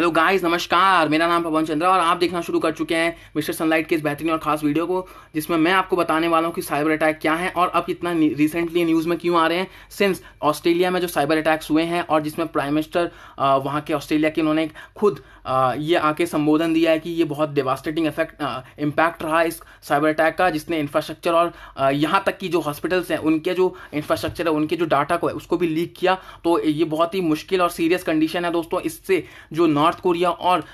hello guys नमस्कार मेरा नाम पवन चंद्रा और आप देखना शुरू कर चुके हैं मिस्टर सनलाइट के इस बेहतरीन और खास वीडियो को जिसमें मैं आपको बताने वाला हूँ कि साइबर अटैक क्या है और अब इतना रिसेंटली न्यूज़ में क्यों आ रहे हैं सिंस ऑस्ट्रेलिया में जो साइबर अटैक्स हुए हैं और जिसमें प्राइम मिनिस्टर वहाँ के ऑस्ट्रेलिया के उन्होंने खुद आ, ये आके संबोधन दिया है कि ये बहुत डिवास्टेटिंग इफेक्ट इम्पैक्ट रहा इस साइबर अटैक का जिसने इंफ्रास्ट्रक्चर और यहाँ तक कि जो हॉस्पिटल्स हैं उनके जो इंफ्रास्ट्रक्चर है उनके जो डाटा को है उसको भी लीक किया तो ये बहुत ही मुश्किल और सीरियस कंडीशन है दोस्तों इससे जो नॉर्थ नॉर्थ कोरिया और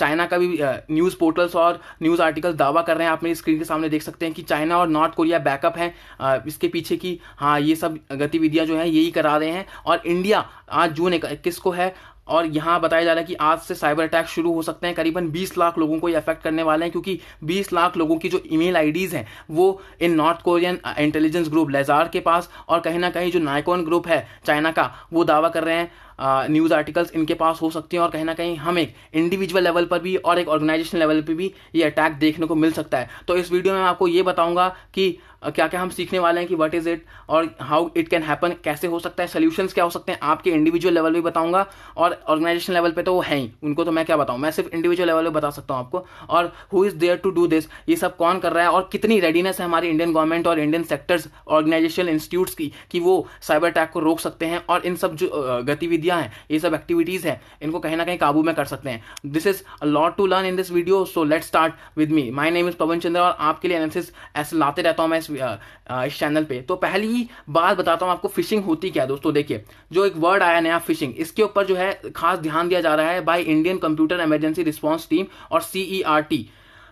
चाइना का भी न्यूज़ पोर्टल्स और न्यूज़ आर्टिकल्स दावा कर रहे हैं आप मेरी स्क्रीन के सामने देख सकते हैं कि चाइना और नॉर्थ कोरिया बैकअप हैं इसके पीछे की हाँ ये सब गतिविधियाँ जो हैं यही करा रहे हैं और इंडिया आज जून इक्कीस को है और यहाँ बताया जा रहा है कि आज से साइबर अटैक शुरू हो सकते हैं करीबन 20 लाख लोगों को ये अफेक्ट करने वाले हैं क्योंकि 20 लाख लोगों की जो ईमेल आईडीज़ हैं वो इन North Korean intelligence group Lazarus के पास और कहीं ना कहीं जो नाइकॉन ग्रुप है चाइना का वो दावा कर रहे हैं न्यूज़ आर्टिकल्स इनके पास हो सकती हैं और कहीं ना कहीं हम एक इंडिविजुअल लेवल पर भी और एक ऑर्गेनाइजेशन लेवल पर भी ये अटैक देखने को मिल सकता है तो इस वीडियो में मैं आपको ये बताऊंगा कि क्या क्या हम सीखने वाले हैं कि वट इज़ इट और हाउ इट कैन हैपन कैसे हो सकता है सोल्यूशन क्या हो सकते हैं आपके इंडिविजुअल लेवल पर बताऊंगा और ऑर्गेनाइजेशन लेवल पे तो वो है ही उनको तो मैं क्या बताऊँ मैं सिर्फ इंडिविजुअल लेवल पर बता सकता हूँ आपको और who is there to do this ये सब कौन कर रहा है और कितनी रेडीनेस है हमारी इंडियन गवर्नमेंट और इंडियन सेक्टर्स ऑर्गेनाइजेशन इंस्टीट्यूट्स की कि वो साइबर अटैक को रोक सकते हैं और इन सब जो गतिविधियाँ हैं ये सब एक्टिविटीज़ हैं इनको कहीं ना कहीं काबू में कर सकते हैं this is a lot to learn in this video so let start with me my name is Pawan Chandra और आपके लिए एनालिसिस ऐसे लाते रहता हूँ मैं इस इस चैनल पे तो पहली ही बात बताता हूँ आपको फिशिंग होती क्या दोस्तों देखिए जो एक वर्ड आया नया फिशिंग इसके ऊपर जो है खास ध्यान दिया जा रहा है by Indian computer emergency response team और सीईआरटी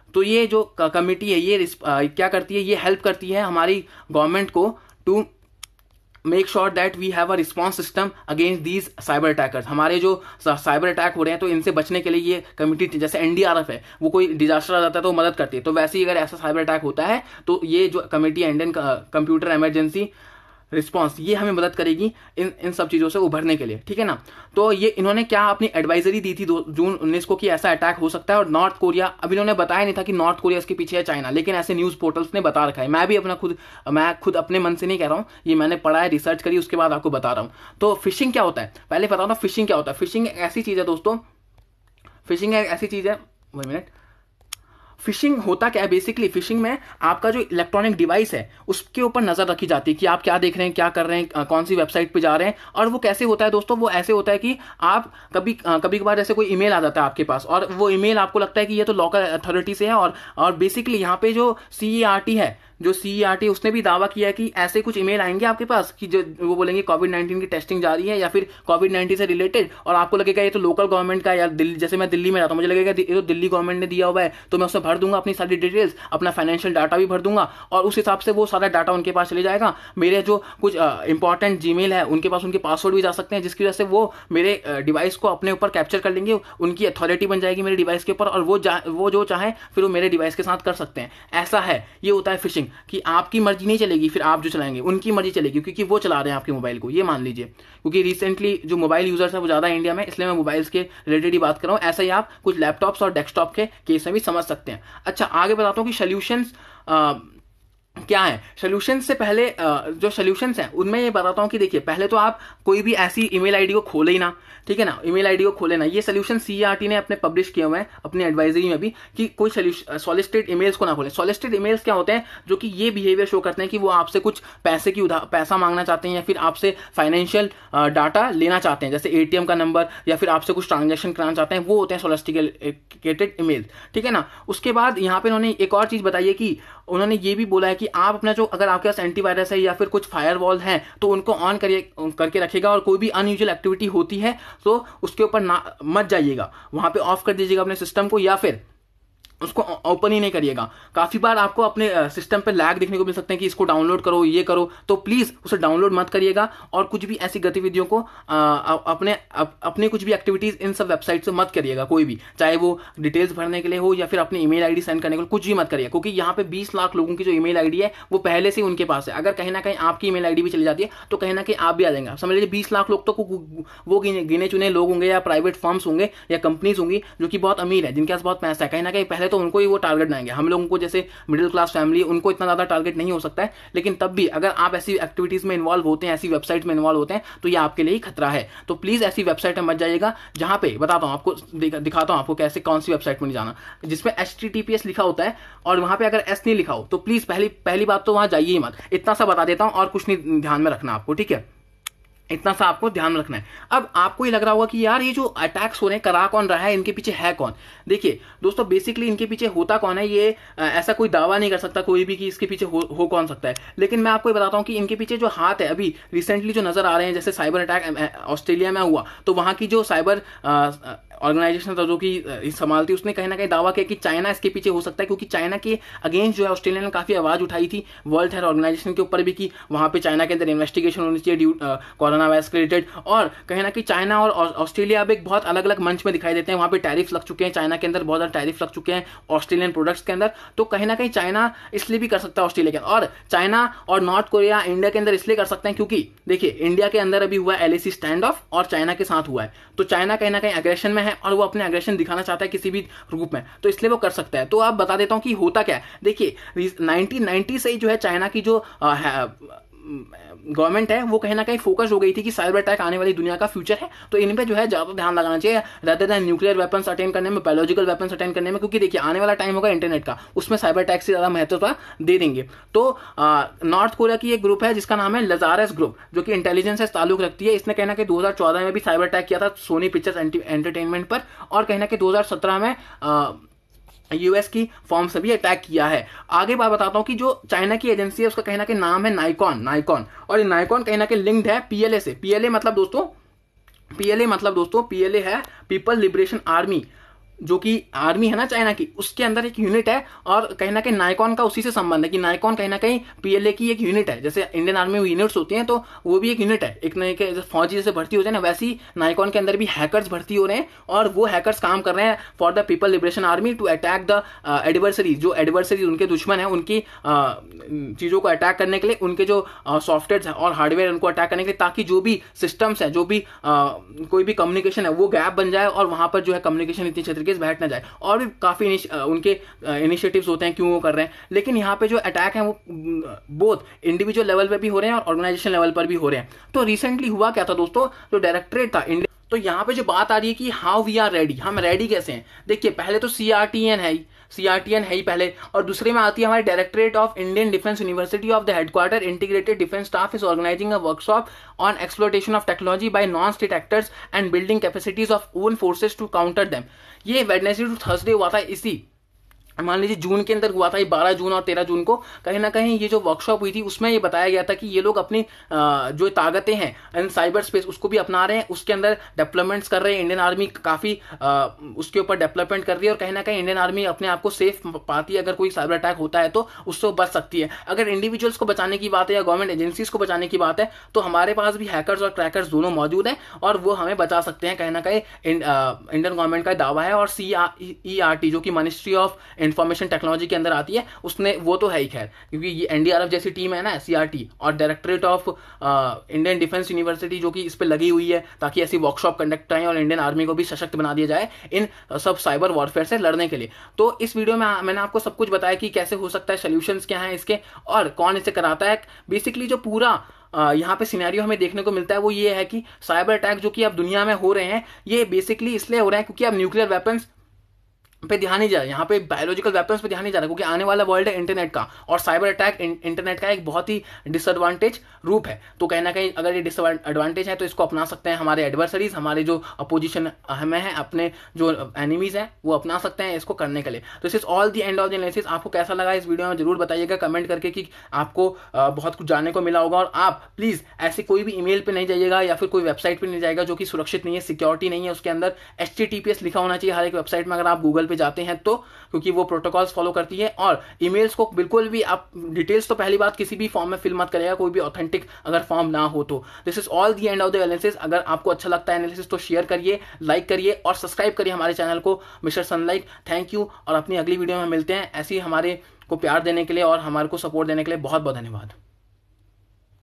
e तो ये जो कमेटी है ये आ, क्या करती है ये हेल्प करती है हमारी गवर्नमेंट को to make sure that we have a response system against these cyber attackers हमारे जो साइबर अटैक हो रहे हैं तो इनसे बचने के लिए ये कमिटी जैसे एनडीआरएफ है वो कोई डिजास्टर आ जाता है तो मदद करती है तो वैसे ही अगर ऐसा साइबर अटैक होता है तो ये जो committee and and computer emergency response ये हमें मदद करेगी इन इन सब चीज़ों से उभरने के लिए ठीक है ना तो ये इन्होंने क्या अपनी एडवाइजरी दी थी जून उन्नीस को कि ऐसा अटैक हो सकता है और नॉर्थ कोरिया अभी इन्होंने बताया नहीं था कि नॉर्थ कोरिया इसके पीछे है चाइना लेकिन ऐसे न्यूज़ पोर्टल्स ने बता रखा है मैं भी अपना खुद मैं खुद अपने मन से नहीं कह रहा हूँ ये मैंने पढ़ा है रिसर्च करी उसके बाद आपको बता रहा हूँ तो फिशिंग क्या होता है पहले बता रहा फिशिंग क्या होता है फिशिंग ऐसी चीज़ है दोस्तों फिशिंग ऐसी चीज़ है वही मिनट फिशिंग होता क्या है बेसिकली फिशिंग में आपका जो इलेक्ट्रॉनिक डिवाइस है उसके ऊपर नजर रखी जाती है कि आप क्या देख रहे हैं क्या कर रहे हैं कौन सी वेबसाइट पे जा रहे हैं और वो कैसे होता है दोस्तों वो ऐसे होता है कि आप कभी कभी कभार ऐसे कोई ईमेल आ जाता है आपके पास और वो ईमेल आपको लगता है कि ये तो लोकल अथॉरिटी से है और और बेसिकली यहाँ पे जो सी e है जो सीईआरटी e उसने भी दावा किया कि ऐसे कुछ ईमेल आएंगे आपके पास कि जो वो बोलेंगे कोविड नाइन्टीन की टेस्टिंग जा रही है या फिर कोविड नाइन्टीन से रिलेटेड और आपको लगेगा ये तो लोकल गवर्नमेंट का या दिल्ली जैसे मैं दिल्ली में रहता हूँ मुझे लगेगा ये तो दिल्ली गवर्नमेंट ने दिया हुआ है तो मैं उसमें भर दूंगा अपनी सारी डिटेल्स अपना फाइनेंशियल डाटा भी भर दूंगा और उस हिसाब से वो सारा डाटा उनके पास चले जाएगा मेरे जो कुछ इंपॉर्टेंट जी है उनके पास उनके पासवर्ड भी जा सकते हैं जिसकी वजह से वो मेरे डिवाइस को अपने ऊपर कैप्चर कर लेंगे उनकी अथॉरिटी बन जाएगी मेरे डिवाइस के ऊपर और वो वो जो चाहें फिर वो मेरे डिवाइस के साथ कर सकते हैं ऐसा है ये होता है फिशिंग कि आपकी मर्जी नहीं चलेगी फिर आप जो चलाएंगे उनकी मर्जी चलेगी क्योंकि वो चला रहे हैं आपके मोबाइल को ये मान लीजिए क्योंकि रिसेंटली जो मोबाइल यूजर्स हैं वो ज़्यादा इंडिया में इसलिए मैं मोबाइल्स के रिलेटेड ही बात कर रहा हूँ ऐसा ही आप कुछ लैपटॉप्स और डेस्कटॉप के केस में भी समझ सकते हैं अच्छा आगे बताता हूँ कि सोल्यूशन क्या है सोल्यूशन से पहले जो सोल्यूशन हैं उनमें ये बताता हूँ कि देखिए पहले तो आप कोई भी ऐसी ईमेल आईडी को खोले ही ना ठीक है ना ईमेल आईडी को खोले ना ये सोल्यूशन सीईआरटी e ने अपने पब्लिश किए हुए हैं अपने एडवाइजरी में भी कि कोई सॉलिस्टेड ईमेल्स को ना खोले सॉलिस्टेड ईमेल्स क्या होते हैं जो कि ये बिहेवियर शो करते हैं कि वो आपसे कुछ पैसे की उधार पैसा मांगना चाहते हैं या फिर आपसे फाइनेंशियल डाटा लेना चाहते हैं जैसे ए का नंबर या फिर आपसे कुछ ट्रांजेक्शन कराना चाहते हैं वो होते हैं सोलिस्टिकेटेड ईमेल ठीक है ना उसके बाद यहाँ पे उन्होंने एक और चीज़ बताई है कि उन्होंने ये भी बोला है कि आप अपना जो अगर आपके पास एंटीवायरस है या फिर कुछ फायर वॉल है तो उनको ऑन करिए करके रखेगा और कोई भी अनयूजल एक्टिविटी होती है तो उसके ऊपर ना मत जाइएगा वहां पर ऑफ कर दीजिएगा अपने सिस्टम को या फिर उसको ओपन ही नहीं करिएगा काफ़ी बार आपको अपने सिस्टम पे लैग देखने को मिल सकते हैं कि इसको डाउनलोड करो ये करो तो प्लीज़ उसे डाउनलोड मत करिएगा और कुछ भी ऐसी गतिविधियों को आ, अपने अप, अपने कुछ भी एक्टिविटीज़ इन सब वेबसाइट से मत करिएगा कोई भी चाहे वो डिटेल्स भरने के लिए हो या फिर अपनी ईमेल आईडी सेंड करने के लिए कुछ भी मत करिएगा क्योंकि यहाँ पर बीस लाख लोगों की जो ईमेल आईडी है वो पहले से उनके पास है अगर कहीं ना कहीं आपकी ईमेल आईडी भी चली जाती है तो कहीं ना कहीं आप भी आ जाएंगे समझ लीजिए बीस लाख लोग तो वो गिने चुने लोग होंगे या प्राइवेट फर्म्स होंगे या कंपनीज होंगी जो कि बहुत अमीर है जिनके पास बहुत पैसा है कहीं ना कहीं पहले हैं तो उनको ही वो टारगेट बनाएंगे हम लोगों को जैसे मिडिल क्लास फैमिली उनको इतना ज़्यादा टारगेट नहीं हो सकता है लेकिन तब भी अगर आप ऐसी एक्टिविटीज़ में इन्वॉल्व होते हैं ऐसी वेबसाइट में इन्वॉल्व होते हैं तो ये आपके लिए ही खतरा है तो प्लीज़ ऐसी वेबसाइट में मत जाइएगा जहां पे बताता हूँ आपको दिखाता हूँ आपको कैसे कौन सी वेबसाइट में जाना जिसमें एच लिखा होता है और वहां पर अगर एस नहीं लिखा हो तो प्लीज़ पहली पहली बात तो वहां जाइए ही मत इतना सा बता देता हूँ और कुछ नहीं ध्यान में रखना आपको ठीक है इतना सा आपको ध्यान रखना है अब आपको ये लग रहा होगा कि यार ये जो अटैक्स हो रहे हैं करा कौन रहा है इनके पीछे है कौन देखिए दोस्तों बेसिकली इनके पीछे होता कौन है ये ऐसा कोई दावा नहीं कर सकता कोई भी कि इसके पीछे हो, हो कौन सकता है लेकिन मैं आपको बताता हूँ कि इनके पीछे जो हाथ है अभी रिसेंटली जो नजर आ रहे हैं जैसे साइबर अटैक ऑस्ट्रेलिया में हुआ तो वहाँ की जो साइबर ऑर्गेनाइजेशन था जो कि संभालती उसने कहीं ना कहीं दावा किया कि चाइना इसके पीछे हो सकता है क्योंकि चाइना के अगेंस्ट जो है ऑस्ट्रेलिया ने काफ़ी आवाज़ उठाई थी वर्ल्ड हेल्थ ऑर्गेनाइजेशन के ऊपर भी कि वहां पे चाइना के अंदर इन्वेस्टिगेशन होनी चाहिए ड्यू कोरोना वायरस के रिलेटेड और कहीं ना कहीं चाइना और ऑस्ट्रेलिया अब एक बहुत अलग अलग मंच में दिखाई देते हैं वहाँ पर टैरिफ लग चुके हैं चाइना के अंदर बहुत ज़्यादा टैरिफ लग चुके हैं ऑस्ट्रेलियन प्रोडक्ट्स के अंदर तो कहीं ना कहीं चाइना इसलिए भी कर सकता है ऑस्ट्रेलिया के और चाइना और नॉर्थ कोरिया इंडिया के अंदर इसलिए कर सकते हैं क्योंकि देखिए इंडिया के अंदर अभी हुआ एल स्टैंड ऑफ और चाइना के साथ हुआ है तो चाइना कहीं ना कहीं अग्रेशन में है है और वो अपने एग्रेशन दिखाना चाहता है किसी भी रूप में तो इसलिए वो कर सकता है तो आप बता देता हूँ कि होता क्या है देखिए नाइनटीन से ही जो है चाइना की जो गवर्नमेंट है वो कहीं ना कहीं फोकस हो गई थी कि साइबर अटैक आने वाली दुनिया का फ्यूचर है तो इन पर जो है ज़्यादा ध्यान लगाना चाहिए rather than nuclear weapons attend करने में बायोलॉजिकल वेपन्स अटेंड करने में क्योंकि देखिए आने वाला टाइम होगा इंटरनेट का उसमें साइबर अटैक से ज़्यादा महत्व तो दे देंगे तो नॉर्थ कोरिया की एक ग्रुप है जिसका नाम है लजारस ग्रुप जो कि इंटेलिजेंस से ताल्लुक रखती है इसने कहना कि 2014 में भी साइबर अटैक किया था सोनी पिक्चर्स एंटरटेनमेंट पर और कहना कि 2017 में यूएस की फॉर्म से भी अटैक किया है आगे बात बताता हूँ कि जो चाइना की एजेंसी है उसका कहना के नाम है नाइकॉन नाइकॉन और ये नाइकॉन कहना के लिंक्ड है पीएलए से पीएलए मतलब दोस्तों पीएलए मतलब दोस्तों पीएलए है पीपल लिबरेशन आर्मी जो कि आर्मी है ना चाइना की उसके अंदर एक यूनिट है और कहीं ना कहीं नाइकॉन का उसी से संबंध है कि नाइकॉन कहीं ना कहीं पीएलए की एक यूनिट है जैसे इंडियन आर्मी में यूनिट्स होती हैं तो वो भी एक यूनिट है एक नए के फौजी जैसे भर्ती हो जाए ना वैसे ही नाइकॉन के अंदर भी हैकर्स भर्ती हो रहे हैं और वो हैकर्स काम कर रहे हैं for the People Liberation Army to attack the adversary जो एडवर्सरी उनके दुश्मन है उनकी uh, चीज़ों को अटैक करने के लिए उनके जो सॉफ्टवेयर uh, है और हार्डवेयर उनको अटैक करने के लिए ताकि जो भी सिस्टम्स हैं जो भी uh, कोई भी कम्युनिकेशन है वो गैप बन जाए और वहाँ पर जो है कम्युनिकेशन इतनी क्षेत्र से बैठ ना जाए और भी काफ़ी इनिश, उनके इनिशिएटिव होते हैं क्यों वो कर रहे हैं लेकिन यहाँ पे जो अटैक हैं वो बोथ इंडिविजुअल लेवल पर भी हो रहे हैं और ऑर्गेनाइजेशन लेवल पर भी हो रहे हैं तो रिसेंटली हुआ क्या था दोस्तों जो डायरेक्टरेट था इंडिया तो यहाँ पे जो बात आ रही है कि हाउ वी आर रेडी हम रेडी कैसे हैं देखिए पहले तो सी आर टी एन है ही सी आर टी एन है ही पहले और दूसरे में आती है हमारे directorate of Indian defence university of the headquarter integrated defence staff is organising a workshop on exploitation of technology by non state actors and building capacities of own forces to counter them ये Wednesday to Thursday हुआ था इसी मान लीजिए जून के अंदर हुआ था ये बारह जून और तेरह जून को कहीं ना कहीं ये जो वर्कशॉप हुई थी उसमें ये बताया गया था कि ये लोग अपनी जो ताकतें हैं इन साइबर स्पेस उसको भी अपना रहे हैं उसके अंदर डेवलपमेंट्स कर रहे हैं इंडियन आर्मी काफ़ी उसके ऊपर डेवलपमेंट कर रही है और कहीं ना कहीं इंडियन आर्मी अपने आप को सेफ पाती है अगर कोई साइबर अटैक होता है तो उससे बच सकती है अगर इंडिविजुअल्स को बचाने की बात है या गवर्नमेंट एजेंसीज को बचाने की बात है तो हमारे पास भी हैकर्स और क्रैकर्स दोनों मौजूद हैं और वो हमें बचा सकते हैं कहीं ना कहीं इंडियन गवर्नमेंट का दावा है और सी ई आर टी जो कि मिनिस्ट्री ऑफ इन्फॉर्मेशन टेक्नोलॉजी के अंदर आती है उसने वो तो है ही खैर क्योंकि ये एनडीआरएफ जैसी टीम है ना सीआरटी और directorate of Indian defence university जो कि इस पर लगी हुई है ताकि ऐसी वर्कशॉप कंडक्ट आए और इंडियन आर्मी को भी सशक्त बना दिया जाए इन uh, सब साइबर वॉरफेयर से लड़ने के लिए तो इस वीडियो में uh, मैंने आपको सब कुछ बताया कि कैसे हो सकता है सोल्यूशंस क्या है इसके और कौन इसे कराता है बेसिकली जो पूरा uh, यहाँ पे सिनेरियो हमें देखने को मिलता है वो ये है कि साइबर अटैक जो कि अब दुनिया में हो रहे हैं ये बेसिकली इसलिए हो रहे हैं क्योंकि अब न्यूक्लियर वेपन्स पे ध्यान नहीं जा रहा है यहाँ पे बायोलॉजिकल वेपन्स पे ध्यान नहीं जा रहा है क्योंकि आने वाला वर्ल्ड है इंटरनेट का और साइबर अटैक इंटरनेट का एक बहुत ही डिसएडवांटेज रूप है तो कहीं ना कहीं अगर ये डिसएडवांटेज है तो इसको अपना सकते हैं हमारे एडवर्सरीज हमारे जो अपोजिशन हमें हैं अपने जो एनिमीज हैं वो अपना सकते हैं इसको करने के लिए तो is all the end of the analysis आपको कैसा लगा इस वीडियो में जरूर बताइएगा कमेंट करके कि आपको बहुत कुछ जानने को मिला होगा और आप प्लीज़ ऐसे कोई भी ईमेल पर नहीं जाइएगा या फिर कोई वेबसाइट पर नहीं जाएगा जो कि सुरक्षित नहीं है सिक्योरिटी नहीं है उसके अंदर एच लिखा होना चाहिए हर एक वेबसाइट में अगर आप गूगल पे जाते हैं तो क्योंकि वो प्रोटोकॉल्स फॉलो करती है और ईमेल्स को बिल्कुल भी आप डिटेल्स तो पहली बात किसी भी फॉर्म में फिल मत करेगा कोई भी ऑथेंटिक अगर फॉर्म ना हो तो this is all the end of the analysis अगर आपको अच्छा लगता है एनालिसिस तो शेयर करिए लाइक करिए और सब्सक्राइब करिए हमारे चैनल को मिस्टर सनलाइट थैंक यू और अपनी अगली वीडियो में मिलते हैं ऐसी हमारे को प्यार देने के लिए और हमारे को सपोर्ट देने के लिए बहुत बहुत धन्यवाद